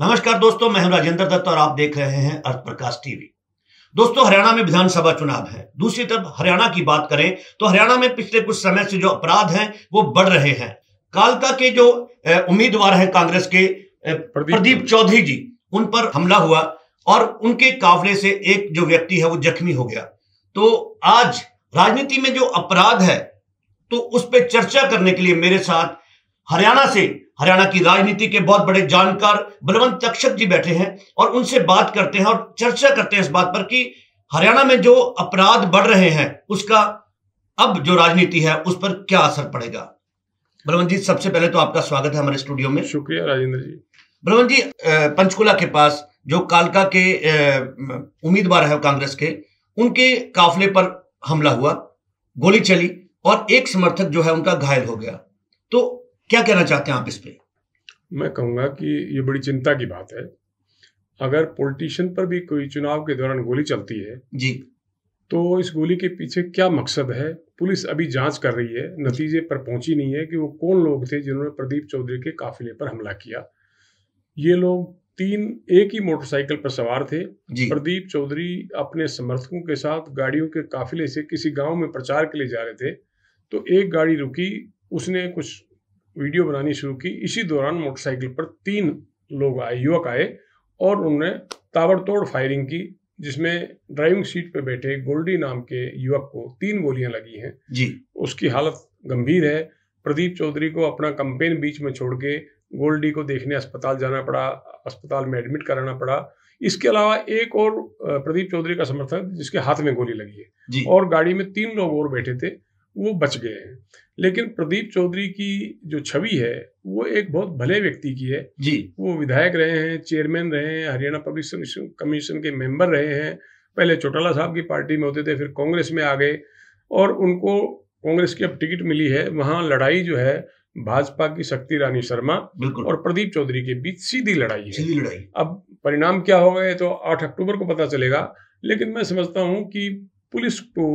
नमस्कार दोस्तों मैं हूं राजेंद्र दत्त और आप देख रहे हैं अर्थ प्रकाश टीवी दोस्तों हरियाणा में विधानसभा चुनाव है दूसरी तरफ हरियाणा की बात करें तो हरियाणा में पिछले कुछ समय से जो अपराध हैं वो बढ़ रहे हैं कालका के जो उम्मीदवार हैं कांग्रेस के प्रदीप चौधरी जी उन पर हमला हुआ और उनके काफले से एक जो व्यक्ति है वो जख्मी हो गया तो आज राजनीति में जो अपराध है तो उस पर चर्चा करने के लिए मेरे साथ हरियाणा से हरियाणा की राजनीति के बहुत बड़े जानकार बलवंत तक्षक जी बैठे हैं और उनसे बात करते हैं और चर्चा करते हैं इस बात पर कि हरियाणा में जो अपराध बढ़ रहे हैं उसका अब जो राजनीति है उस पर क्या असर पड़ेगा बलवंत जी सबसे पहले तो आपका स्वागत है हमारे स्टूडियो में शुक्रिया राजेंद्र जी बलवंत जी पंचकुला के पास जो कालका के उम्मीदवार है कांग्रेस के उनके काफले पर हमला हुआ गोली चली और एक समर्थक जो है उनका घायल हो गया तो क्या कहना चाहते हैं आप इस पर मैं कहूंगा कि ये बड़ी चिंता की बात है अगर पॉलिटिशियन पर भी कोई चुनाव के दौरान गोली चलती है जी तो इस गोली के पीछे क्या मकसद है पुलिस अभी जांच कर रही है नतीजे पर पहुंची नहीं है कि वो कौन लोग थे जिन्होंने प्रदीप चौधरी के काफिले पर हमला किया ये लोग तीन एक ही मोटरसाइकिल पर सवार थे प्रदीप चौधरी अपने समर्थकों के साथ गाड़ियों के काफिले से किसी गांव में प्रचार के लिए जा रहे थे तो एक गाड़ी रुकी उसने कुछ वीडियो बनानी शुरू की इसी दौरान मोटरसाइकिल पर तीन लोग आए युवक आए और उन्होंने ताबड़तोड़ फायरिंग की जिसमें ड्राइविंग सीट पर बैठे गोल्डी नाम के युवक को तीन गोलियां लगी हैं जी उसकी हालत गंभीर है प्रदीप चौधरी को अपना कंपेन बीच में छोड़ के गोल्डी को देखने अस्पताल जाना पड़ा अस्पताल में एडमिट कराना पड़ा इसके अलावा एक और प्रदीप चौधरी का समर्थक जिसके हाथ में गोली लगी है और गाड़ी में तीन लोग और बैठे थे वो बच गए हैं लेकिन प्रदीप चौधरी की जो छवि है वो एक बहुत भले व्यक्ति की है जी वो विधायक रहे हैं चेयरमैन रहे हैं हरियाणा पब्लिक कमीशन के मेंबर रहे हैं पहले चौटाला साहब की पार्टी में होते थे फिर कांग्रेस में आ गए और उनको कांग्रेस की अब टिकट मिली है वहाँ लड़ाई जो है भाजपा की शक्ति रानी शर्मा और प्रदीप चौधरी के बीच सीधी लड़ाई है सीधी लड़ाई अब परिणाम क्या हो गए तो आठ अक्टूबर को पता चलेगा लेकिन मैं समझता हूँ कि पुलिस को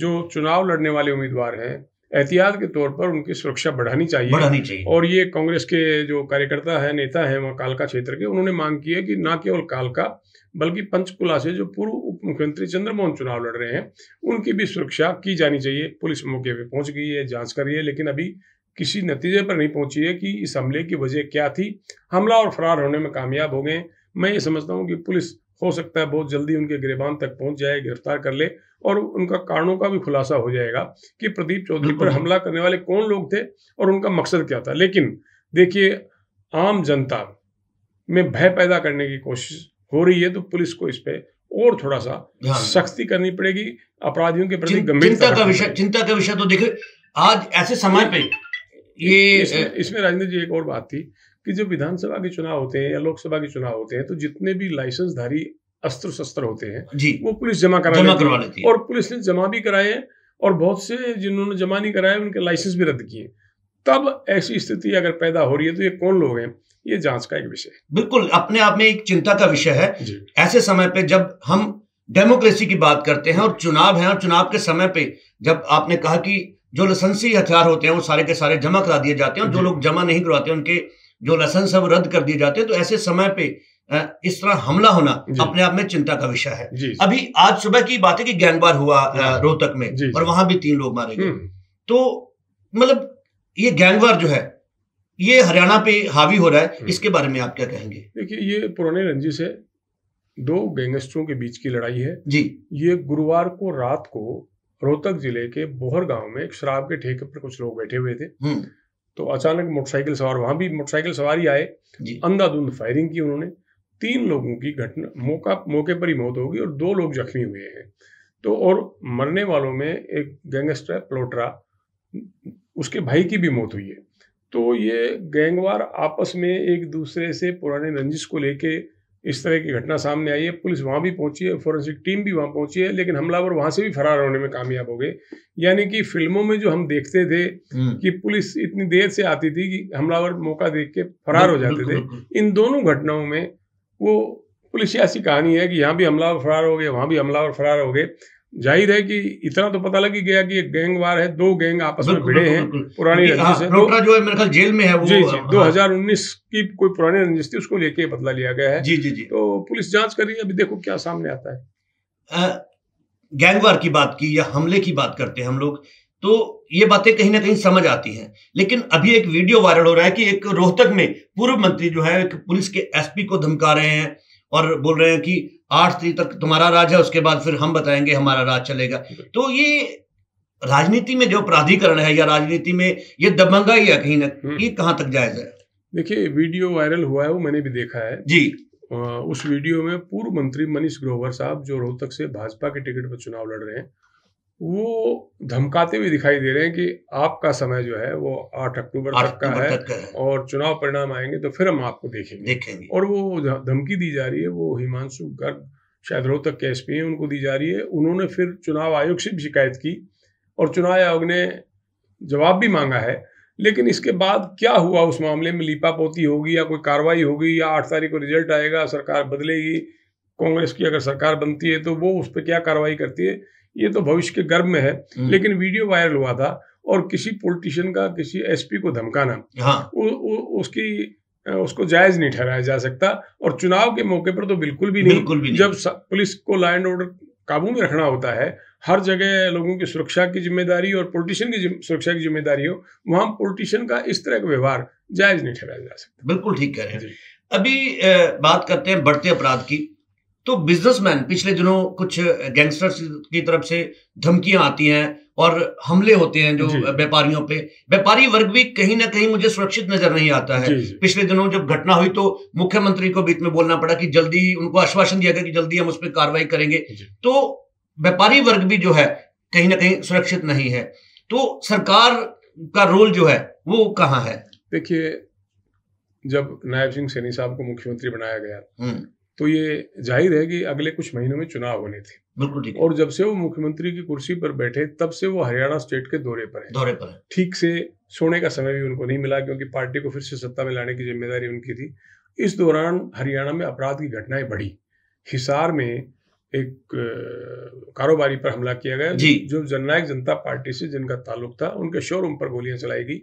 जो चुनाव लड़ने वाले उम्मीदवार हैं एहतियात के तौर पर उनकी सुरक्षा बढ़ानी चाहिए बढ़ानी चाहिए और ये कांग्रेस के जो कार्यकर्ता है नेता है वहाँ कालका क्षेत्र के उन्होंने मांग की है कि ना केवल कालका बल्कि पंचकुला से जो पूर्व उप मुख्यमंत्री चंद्रमोहन चुनाव लड़ रहे हैं उनकी भी सुरक्षा की जानी चाहिए पुलिस मौके पर पहुंच गई है जांच कर रही है लेकिन अभी किसी नतीजे पर नहीं पहुंची है कि इस हमले की वजह क्या थी हमला और फरार होने में कामयाब हो गए मैं ये समझता हूँ कि पुलिस हो सकता है बहुत जल्दी उनके गिरबान तक पहुंच जाए गिरफ्तार कर ले और उनका कारणों का भी खुलासा हो जाएगा कि प्रदीप चौधरी पर हमला करने वाले कौन लोग थे और उनका मकसद क्या था लेकिन देखिए आम जनता में भय पैदा करने की कोशिश हो रही है तो पुलिस को इस पर और थोड़ा सा सख्ती करनी पड़ेगी अपराधियों के प्रति गंभीरता का विषय चिंता का विषय तो देखिए आज ऐसे समय पे ये इसमें, इसमें राजेंद्र जी एक और बात थी कि जब विधानसभा के चुनाव होते हैं या लोकसभा के चुनाव होते हैं तो जितने भी लाइसेंसधारी अस्त्र शस्त्र होते हैं वो पुलिस जमा करा जमा करवा लेती है और पुलिस ने जमा भी कराए हैं और बहुत से जिन्होंने जमा नहीं कराए उनके लाइसेंस भी रद्द किए तब ऐसी स्थिति अगर पैदा हो रही है तो ये कौन लोग हैं ये जांच का एक विषय है बिल्कुल अपने आप में एक चिंता का विषय है ऐसे समय पे जब हम डेमोक्रेसी की बात करते हैं और चुनाव है और चुनाव के समय पे जब आपने कहा कि जो लसंसी हथियार होते हैं वो सारे के सारे जमा करा दिए जाते हैं और जो लोग जमा नहीं करवाते उनके जो लसन सब रद्द कर दिए जाते हैं तो ऐसे समय पे इस तरह हमला होना अपने आप में चिंता का विषय है अभी आज सुबह की बात है कि गैंगवार हुआ रोहतक में और वहां भी तीन लोग मारे गए हम्म। तो मतलब ये गैंगवार जो है ये हरियाणा पे हावी हो रहा है हम्म। इसके बारे में आप क्या कहेंगे देखिए ये पुराने रंजिश है दो गैंगस्टरों के बीच की लड़ाई है जी ये गुरुवार को रात को रोहतक जिले के बोहर गांव में एक शराब के ठेके पर कुछ लोग बैठे हुए थे हम्म। तो अचानक मोटरसाइकिल सवार वहां भी मोटरसाइकिल सवारी आए अंधाधुंध फायरिंग की उन्होंने तीन लोगों की घटना मौका मौके पर ही मौत हो गई और दो लोग जख्मी हुए हैं तो और मरने वालों में एक गैंगस्टर प्लोटरा उसके भाई की भी मौत हुई है तो ये गैंगवार आपस में एक दूसरे से पुराने रंजिश को लेके इस तरह की घटना सामने आई है पुलिस वहाँ भी पहुंची है फॉरेंसिक टीम भी वहाँ पहुंची है लेकिन हमलावर वहाँ से भी फरार होने में कामयाब हो गए यानी कि फिल्मों में जो हम देखते थे हम्म। कि पुलिस इतनी देर से आती थी कि हमलावर मौका देख के फरार हो जाते थे इन दोनों घटनाओं में वो पुलिस ऐसी कहानी है कि यहाँ भी हमलावर फरार हो गए वहाँ भी हमलावर फरार हो गए जाहिर है कि इतना तो पता लग ही गया कि एक गैंग वार है दो गैंग आपस में भिड़े हैं पुरानी हाँ, रंजिश है दो, जो है मेरे ख्याल जेल में है वो जी जी हाँ। दो हजार उन्नीस की कोई पुरानी रंजिश थी उसको लेके बदला लिया गया है जी जी जी तो पुलिस जांच कर रही है अभी देखो क्या सामने आता है गैंगवार की बात की या हमले की बात करते हैं हम लोग तो ये बातें कहीं ना कहीं समझ आती हैं लेकिन अभी एक वीडियो वायरल हो रहा है कि एक रोहतक में पूर्व मंत्री जो है पुलिस के एसपी को धमका रहे हैं और बोल रहे हैं कि आठ तीन तक तुम्हारा राज है उसके बाद फिर हम बताएंगे हमारा राज चलेगा तो ये राजनीति में जो प्राधिकरण है या राजनीति में ये दबंगा ही है कहीं ना हम्म। ये कहाँ तक जायज है देखिए वीडियो वायरल हुआ है वो मैंने भी देखा है जी उस वीडियो में पूर्व मंत्री मनीष ग्रोवर साहब जो रोहतक से भाजपा के टिकट पर चुनाव लड़ रहे हैं वो धमकाते हुए दिखाई दे रहे हैं कि आपका समय जो है वो आठ अक्टूबर तक का है, और चुनाव परिणाम आएंगे तो फिर हम आपको देखेंगे, देखेंगे। और वो धमकी दी जा रही है वो हिमांशु गर्ग शायद रोहतक के एसपी हैं उनको दी जा रही है उन्होंने फिर चुनाव आयोग से भी शिकायत की और चुनाव आयोग ने जवाब भी मांगा है लेकिन इसके बाद क्या हुआ उस मामले में पोती होगी या कोई कार्रवाई होगी या आठ तारीख को रिजल्ट आएगा सरकार बदलेगी कांग्रेस की अगर सरकार बनती है तो वो उस पर क्या कार्रवाई करती है ये तो भविष्य के गर्भ में है हम्म। लेकिन वीडियो वायरल हुआ था और किसी पोलिटिशियन का किसी एसपी को धमकाना हाँ। उसकी उसको जायज नहीं ठहराया जा सकता और चुनाव के मौके पर तो बिल्कुल भी नहीं, बिल्कुल भी नहीं। जब पुलिस को लॉ एंड ऑर्डर काबू में रखना होता है हर जगह लोगों की सुरक्षा की जिम्मेदारी और पोलिटिशियन की सुरक्षा की जिम्मेदारी हो वहां पोलिटिशियन का इस तरह का व्यवहार जायज नहीं ठहराया जा सकता बिल्कुल ठीक कह रहे हैं अभी बात करते हैं बढ़ते अपराध की तो बिजनेसमैन पिछले दिनों कुछ गैंगस्टर्स की तरफ से धमकियां आती हैं और हमले होते हैं जो व्यापारियों पे व्यापारी वर्ग भी कहीं ना कहीं मुझे सुरक्षित नजर नहीं आता है पिछले दिनों जब घटना हुई तो मुख्यमंत्री को बीच में बोलना पड़ा कि जल्दी उनको आश्वासन दिया गया कि जल्दी हम उस पर कार्रवाई करेंगे तो व्यापारी वर्ग भी जो है कहीं ना कहीं सुरक्षित नहीं है तो सरकार का रोल जो है वो कहाँ है देखिए जब नायब सिंह सैनी साहब को मुख्यमंत्री बनाया गया हम्म। तो ये जाहिर है कि अगले कुछ महीनों में चुनाव होने थे बिल्कुल ठीक और जब से वो मुख्यमंत्री की कुर्सी पर बैठे तब से वो हरियाणा स्टेट के दौरे पर है दौरे पर है ठीक से सोने का समय भी उनको नहीं मिला क्योंकि पार्टी को फिर से सत्ता में लाने की जिम्मेदारी उनकी थी इस दौरान हरियाणा में अपराध की घटनाएं बढ़ी हिसार में एक कारोबारी पर हमला किया गया जो जननायक जनता पार्टी से जिनका ताल्लुक था उनके शोरूम पर गोलियां चलाई गई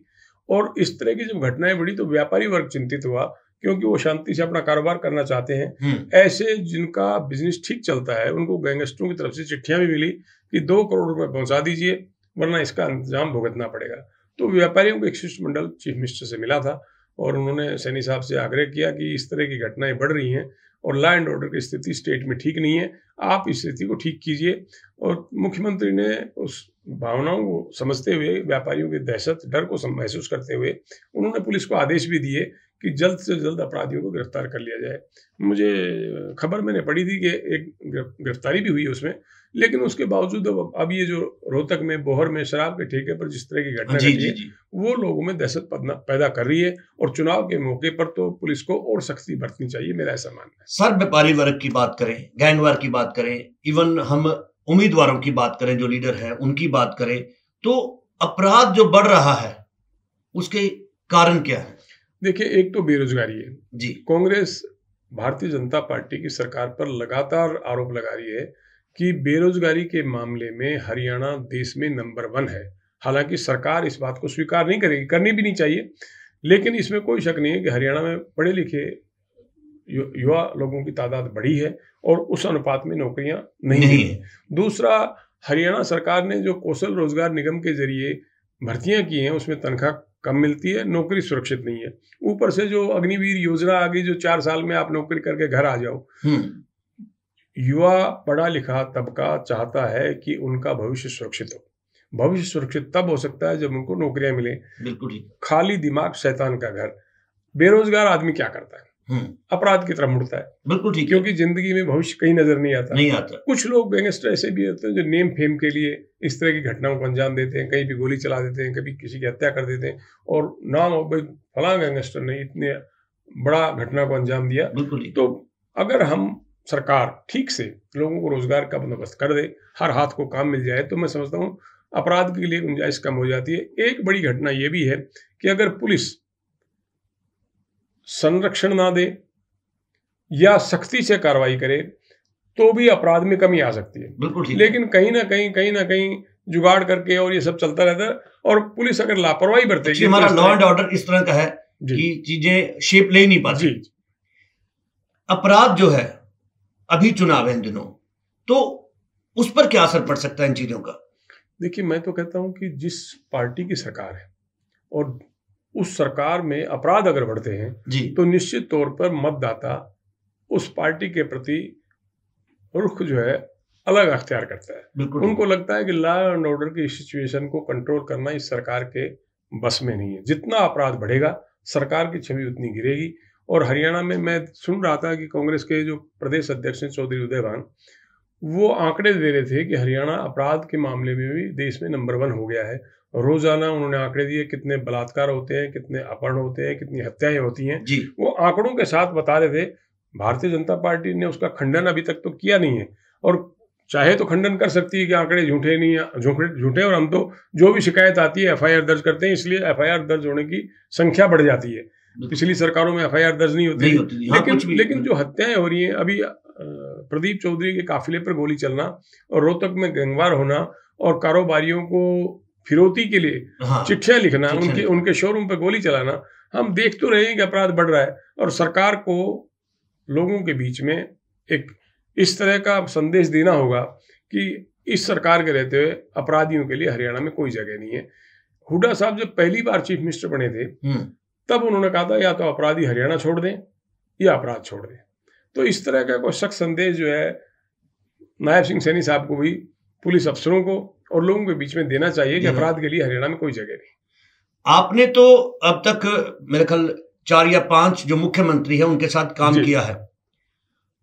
और इस तरह की जब घटनाएं बढ़ी तो व्यापारी वर्ग चिंतित हुआ क्योंकि वो शांति से अपना कारोबार करना चाहते हैं हम्म। ऐसे जिनका बिजनेस ठीक चलता है उनको गैंगस्टरों की तरफ से चिट्ठियां भी मिली कि दो करोड़ रुपए पहुंचा दीजिए वरना इसका इंतजाम भुगतना पड़ेगा तो व्यापारियों को एक शिष्टमंडल चीफ मिनिस्टर से मिला था और उन्होंने सैनी साहब से आग्रह किया कि इस तरह की घटनाएं बढ़ रही हैं और लॉ एंड ऑर्डर की स्थिति स्टेट में ठीक नहीं है आप इस स्थिति को ठीक कीजिए और मुख्यमंत्री ने उस भावनाओं को समझते हुए व्यापारियों के दहशत डर को महसूस करते हुए उन्होंने पुलिस को आदेश भी दिए कि जल्द से जल्द अपराधियों को गिरफ्तार कर लिया जाए मुझे खबर मैंने पढ़ी थी कि एक गिरफ्तारी भी हुई है उसमें लेकिन उसके बावजूद अब अब ये जो रोहतक में बोहर में शराब के ठेके पर जिस तरह की घटना जी, है वो लोगों में दहशत पैदा कर रही है और चुनाव के मौके पर तो पुलिस को और सख्ती बरतनी चाहिए मेरा ऐसा मानना है सर व्यापारी वर्ग की बात करें गैंगवार की बात करें इवन हम उम्मीदवारों की बात करें जो लीडर है उनकी बात करें तो अपराध जो बढ़ रहा है उसके कारण क्या है देखिए एक तो बेरोजगारी है जी कांग्रेस भारतीय जनता पार्टी की सरकार पर लगातार आरोप लगा रही है कि बेरोजगारी के मामले में हरियाणा देश में नंबर वन है हालांकि सरकार इस बात को स्वीकार नहीं करेगी करनी भी नहीं चाहिए लेकिन इसमें कोई शक नहीं है कि हरियाणा में पढ़े लिखे युवा लोगों की तादाद बढ़ी है और उस अनुपात में नौकरियां नहीं, नहीं है दूसरा हरियाणा सरकार ने जो कौशल रोजगार निगम के जरिए भर्तियां की हैं उसमें तनख्वाह कम मिलती है नौकरी सुरक्षित नहीं है ऊपर से जो अग्निवीर योजना आ गई जो चार साल में आप नौकरी करके घर आ जाओ हम्म। युवा पढ़ा लिखा तबका चाहता है कि उनका भविष्य सुरक्षित हो भविष्य सुरक्षित तब हो सकता है जब उनको नौकरियां मिले बिल्कुल खाली दिमाग शैतान का घर बेरोजगार आदमी क्या करता है हम्म। अपराध की तरफ मुड़ता है बिल्कुल ठीक क्योंकि जिंदगी में भविष्य कहीं नजर नहीं आता नहीं आता कुछ लोग गैंगस्टर ऐसे भी होते हैं जो नेम फेम के लिए इस तरह की घटनाओं को अंजाम देते हैं कहीं भी गोली चला देते हैं कभी किसी की हत्या कर देते हैं और नाम भाई फला गैंगस्टर ने इतने बड़ा घटना को अंजाम दिया बिल्कुल तो अगर हम सरकार ठीक से लोगों को रोजगार का बंदोबस्त कर दे हर हाथ को काम मिल जाए तो मैं समझता हूँ अपराध के लिए गुंजाइश कम हो जाती है एक बड़ी घटना यह भी है कि अगर पुलिस संरक्षण ना दे या सख्ती से कार्रवाई करे तो भी अपराध में कमी आ सकती है लेकिन कहीं ना कहीं कहीं ना कहीं जुगाड़ करके और ये सब चलता रहता है और पुलिस अगर लापरवाही बरतेगी तो हमारा लॉ एंड ऑर्डर इस तरह का है कि चीजें शेप ले नहीं पाती अपराध जो है अभी चुनाव है इन दिनों तो उस पर क्या असर पड़ सकता है इन चीजों का देखिए मैं तो कहता हूं कि जिस पार्टी की सरकार है और उस सरकार में अपराध अगर बढ़ते हैं जी तो निश्चित तौर पर मतदाता उस पार्टी के प्रति रुख जो है अलग अख्तियार करता है उनको लगता है कि लॉ एंड ऑर्डर की सिचुएशन को कंट्रोल करना इस सरकार के बस में नहीं है जितना अपराध बढ़ेगा सरकार की छवि उतनी गिरेगी और हरियाणा में मैं सुन रहा था कि कांग्रेस के जो प्रदेश अध्यक्ष हैं चौधरी उदयभान वो आंकड़े दे रहे थे कि हरियाणा अपराध के मामले में भी देश में नंबर वन हो गया है रोजाना उन्होंने आंकड़े दिए कितने बलात्कार होते हैं कितने अपहरण होते हैं कितनी हत्याएं होती हैं जी वो आंकड़ों के साथ बता रहे थे भारतीय जनता पार्टी ने उसका खंडन अभी तक तो किया नहीं है और चाहे तो खंडन कर सकती है कि आंकड़े झूठे नहीं है झूठे और हम तो जो भी शिकायत आती है एफआईआर दर्ज करते हैं इसलिए एफआईआर दर्ज होने की संख्या बढ़ जाती है पिछली सरकारों में एफआईआर दर्ज नहीं होती, नहीं होती हाँ, लेकिन लेकिन जो हत्याएं हो रही हैं अभी प्रदीप चौधरी के काफिले पर गोली चलना और रोहतक में गंगवार होना और कारोबारियों को फिरौती के लिए हाँ, चिट्ठियां लिखना उनके उनके शोरूम पे गोली चलाना हम देख तो रहे हैं कि अपराध बढ़ रहा है और सरकार को लोगों के बीच में एक इस तरह का संदेश देना होगा कि इस सरकार के रहते हुए अपराधियों के लिए हरियाणा में कोई जगह नहीं है हुडा साहब जब पहली बार चीफ मिनिस्टर बने थे हम्म। तब उन्होंने कहा था या तो अपराधी हरियाणा छोड़ दें या अपराध छोड़ दें तो इस तरह का कोई सख्त संदेश जो है नायब सिंह सैनी साहब को भी पुलिस अफसरों को और लोगों के बीच में देना चाहिए कि हाँ। अपराध के लिए हरियाणा में कोई जगह नहीं आपने तो अब तक मेरे ख्याल चार या पांच जो मुख्यमंत्री है उनके साथ काम किया है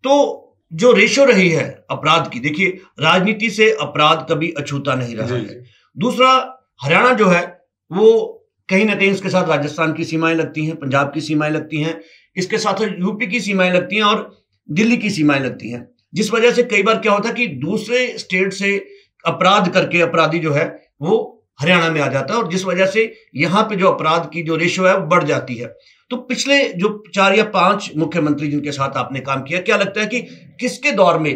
तो जो रेशो रही है अपराध की देखिए राजनीति से अपराध कभी अछूता नहीं रहा है दूसरा हरियाणा जो है वो कहीं ना कहीं इसके साथ राजस्थान की सीमाएं लगती हैं पंजाब की सीमाएं लगती हैं इसके साथ यूपी की सीमाएं लगती हैं और दिल्ली की सीमाएं लगती हैं जिस वजह से कई बार क्या होता कि दूसरे स्टेट से अपराध करके अपराधी जो है वो हरियाणा में आ जाता है और जिस वजह से यहाँ पे जो अपराध की जो रेशियो है वो बढ़ जाती है तो पिछले जो चार या पांच मुख्यमंत्री जिनके साथ आपने काम किया क्या लगता है कि किसके दौर में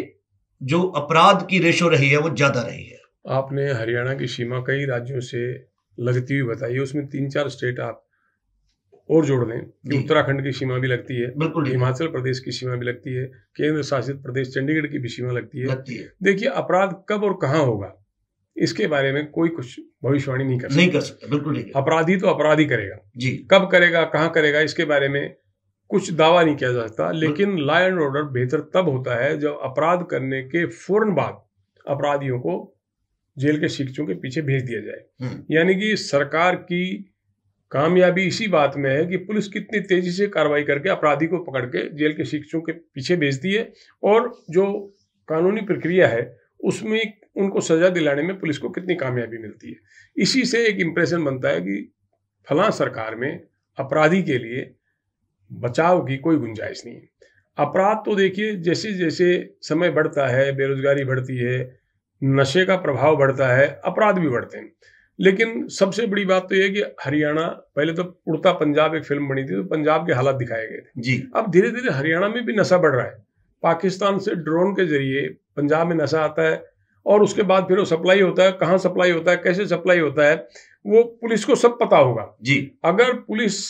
जो अपराध की रेशो रही है वो ज्यादा रही है आपने हरियाणा की सीमा कई राज्यों से लगती हुई बताई उसमें तीन चार स्टेट आप और जोड़ दें कि उत्तराखंड की सीमा भी लगती है हिमाचल प्रदेश की सीमा भी लगती है केंद्र शासित प्रदेश चंडीगढ़ की भी सीमा लगती है, लगती है। देखिए अपराध कब और कहाँ होगा इसके बारे में कोई कुछ भविष्यवाणी नहीं कर सकता नहीं कर सकता बिल्कुल नहीं अपराधी तो अपराधी करेगा जी कब करेगा कहाँ करेगा इसके बारे में कुछ दावा नहीं किया जा सकता लेकिन लॉ एंड ऑर्डर बेहतर तब होता है जब अपराध करने के फौरन बाद अपराधियों को जेल के शिक्षों के पीछे भेज दिया जाए हम्म। यानी कि सरकार की कामयाबी इसी बात में है कि पुलिस कितनी तेजी से कार्रवाई करके अपराधी को पकड़ के जेल के शिक्षकों के पीछे भेजती है और जो कानूनी प्रक्रिया है उसमें उनको सजा दिलाने में पुलिस को कितनी कामयाबी मिलती है इसी से एक इम्प्रेशन बनता है कि फलां सरकार में अपराधी के लिए बचाव की कोई गुंजाइश नहीं है अपराध तो देखिए जैसे जैसे समय बढ़ता है बेरोजगारी बढ़ती है नशे का प्रभाव बढ़ता है अपराध भी बढ़ते हैं लेकिन सबसे बड़ी बात तो यह कि हरियाणा पहले तो उड़ता पंजाब एक फिल्म बनी थी तो पंजाब के हालात दिखाए गए थे जी अब धीरे धीरे हरियाणा में भी नशा बढ़ रहा है पाकिस्तान से ड्रोन के जरिए पंजाब में नशा आता है और उसके बाद फिर वो सप्लाई होता है कहाँ सप्लाई होता है कैसे सप्लाई होता है वो पुलिस को सब पता होगा जी अगर पुलिस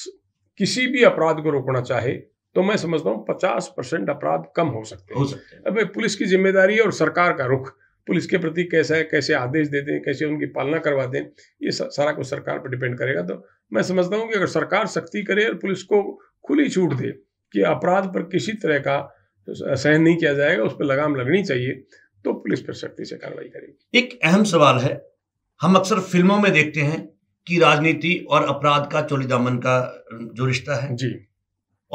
किसी भी अपराध को रोकना चाहे तो मैं समझता हूँ पचास परसेंट अपराध कम हो सकते हैं अब पुलिस की जिम्मेदारी और सरकार का रुख पुलिस के प्रति कैसा है कैसे आदेश दे दें कैसे उनकी पालना करवा दें ये सारा कुछ सरकार पर डिपेंड करेगा तो मैं समझता हूँ कि अगर सरकार सख्ती करे और पुलिस को खुली छूट दे कि अपराध पर किसी तरह का सहन नहीं किया जाएगा उस पर लगाम लगनी चाहिए तो पुलिस पर सख्ती से कार्रवाई करेगी एक अहम सवाल है हम अक्सर फिल्मों में देखते हैं कि राजनीति और अपराध का चोली दामन का जो रिश्ता है जी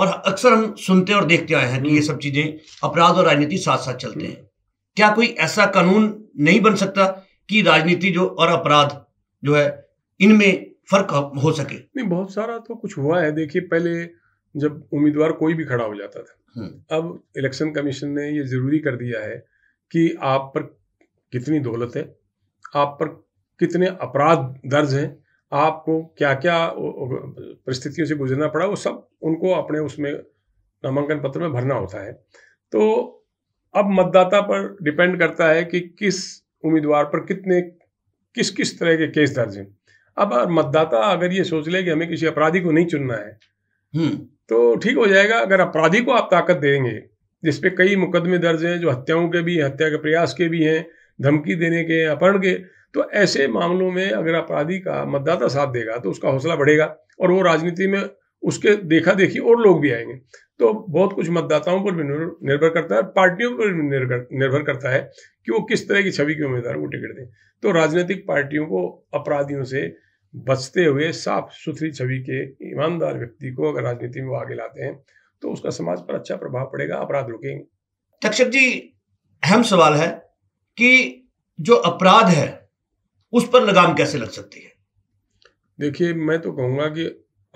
और अक्सर हम सुनते और देखते आए हैं कि ये हम्म। सब चीजें अपराध और राजनीति साथ साथ चलते हम्म। हैं क्या कोई ऐसा कानून नहीं बन सकता कि राजनीति जो और अपराध जो है इनमें फर्क हो सके नहीं बहुत सारा तो कुछ हुआ है देखिए पहले जब उम्मीदवार कोई भी खड़ा हो जाता था हम्म। अब इलेक्शन कमीशन ने ये जरूरी कर दिया है कि आप पर कितनी दौलत है आप पर कितने अपराध दर्ज हैं आपको क्या क्या परिस्थितियों से गुजरना पड़ा वो सब उनको अपने उसमें नामांकन पत्र में भरना होता है तो अब मतदाता पर डिपेंड करता है कि किस उम्मीदवार पर कितने किस किस तरह के केस दर्ज हैं अब मतदाता अगर ये सोच ले कि हमें किसी अपराधी को नहीं चुनना है हम्म। तो ठीक हो जाएगा अगर अपराधी को आप ताकत देंगे जिसपे कई मुकदमे दर्ज हैं जो हत्याओं के भी हत्या के प्रयास के भी हैं धमकी देने के अपहरण के तो ऐसे मामलों में अगर अपराधी का मतदाता साथ देगा तो उसका हौसला बढ़ेगा और वो राजनीति में उसके देखा देखी और लोग भी आएंगे तो बहुत कुछ मतदाताओं पर भी निर्भर करता है पार्टियों पर भी निर्भर करता है कि वो किस तरह की छवि के उम्मीदवार को टिकट दें तो राजनीतिक पार्टियों को अपराधियों से बचते हुए साफ सुथरी छवि के ईमानदार व्यक्ति को अगर राजनीति में वो आगे लाते हैं तो उसका समाज पर अच्छा प्रभाव पड़ेगा अपराध रुकेंगे तक्षक जी अहम सवाल है कि जो अपराध है उस पर लगाम कैसे लग सकती है देखिए मैं तो कहूंगा कि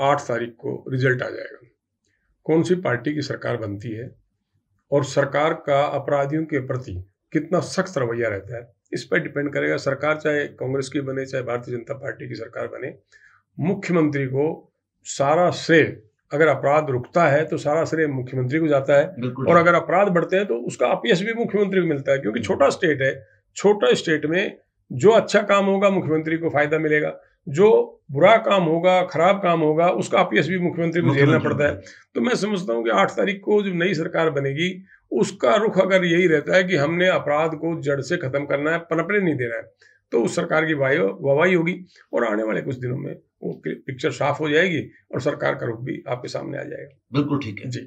आठ तारीख को रिजल्ट आ जाएगा कौन सी पार्टी की सरकार बनती है और सरकार का अपराधियों के प्रति कितना सख्त रवैया रहता है इस पर डिपेंड करेगा सरकार चाहे कांग्रेस की बने चाहे भारतीय जनता पार्टी की सरकार बने मुख्यमंत्री को सारा श्रेय अगर अपराध रुकता है तो सारा श्रेय मुख्यमंत्री को जाता है और अगर अपराध बढ़ते हैं तो उसका अपयस भी मुख्यमंत्री को मिलता है क्योंकि छोटा स्टेट है छोटा स्टेट में जो अच्छा काम होगा मुख्यमंत्री को फायदा मिलेगा जो बुरा काम होगा खराब काम होगा उसका आप भी मुख्यमंत्री को झेलना पड़ता है तो मैं समझता हूँ कि आठ तारीख को जो नई सरकार बनेगी उसका रुख अगर यही रहता है कि हमने अपराध को जड़ से खत्म करना है पनपने नहीं देना है तो उस सरकार की वाहवाही होगी और आने वाले कुछ दिनों में वो पिक्चर साफ हो जाएगी और सरकार का रुख भी आपके सामने आ जाएगा बिल्कुल ठीक है जी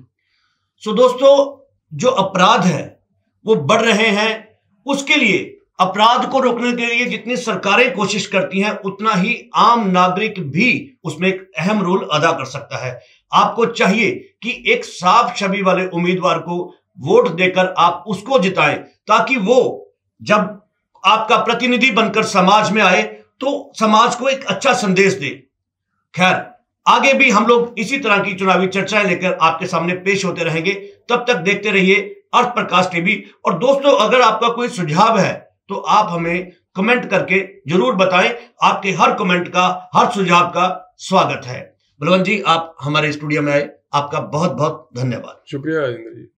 सो दोस्तों जो अपराध है वो बढ़ रहे हैं उसके लिए अपराध को रोकने के लिए जितनी सरकारें कोशिश करती हैं उतना ही आम नागरिक भी उसमें एक अहम रोल अदा कर सकता है आपको चाहिए कि एक साफ छवि वाले उम्मीदवार को वोट देकर आप उसको जिताएं ताकि वो जब आपका प्रतिनिधि बनकर समाज में आए तो समाज को एक अच्छा संदेश दे खैर आगे भी हम लोग इसी तरह की चुनावी चर्चाएं लेकर आपके सामने पेश होते रहेंगे तब तक देखते रहिए अर्थ प्रकाश टीवी और दोस्तों अगर आपका कोई सुझाव है तो आप हमें कमेंट करके जरूर बताएं आपके हर कमेंट का हर सुझाव का स्वागत है बलवंत जी आप हमारे स्टूडियो में आए आपका बहुत बहुत धन्यवाद शुक्रिया राजेंद्र जी